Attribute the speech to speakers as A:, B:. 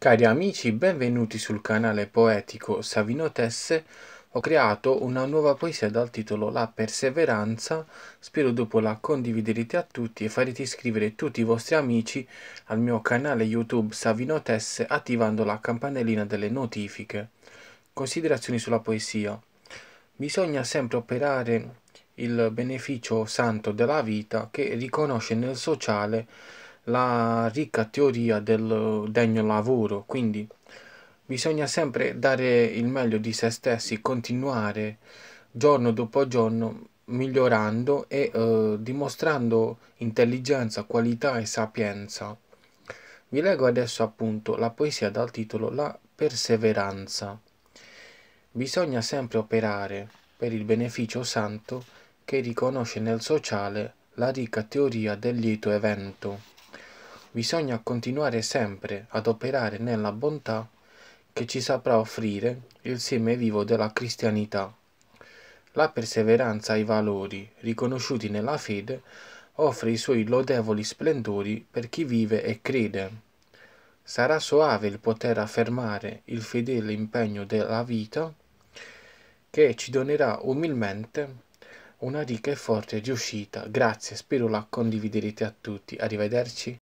A: Cari amici, benvenuti sul canale poetico Savino Tesse. Ho creato una nuova poesia dal titolo La perseveranza. Spero dopo la condividerete a tutti e farete iscrivere tutti i vostri amici al mio canale YouTube Savino Tesse attivando la campanellina delle notifiche. Considerazioni sulla poesia. Bisogna sempre operare il beneficio santo della vita che riconosce nel sociale la ricca teoria del degno lavoro, quindi bisogna sempre dare il meglio di se stessi, continuare giorno dopo giorno migliorando e eh, dimostrando intelligenza, qualità e sapienza. Vi leggo adesso appunto la poesia dal titolo La perseveranza. Bisogna sempre operare per il beneficio santo che riconosce nel sociale la ricca teoria del lieto evento bisogna continuare sempre ad operare nella bontà che ci saprà offrire il seme vivo della cristianità. La perseveranza ai valori riconosciuti nella fede offre i suoi lodevoli splendori per chi vive e crede. Sarà soave il poter affermare il fedele impegno della vita che ci donerà umilmente una ricca e forte riuscita. Grazie, spero la condividerete a tutti. Arrivederci.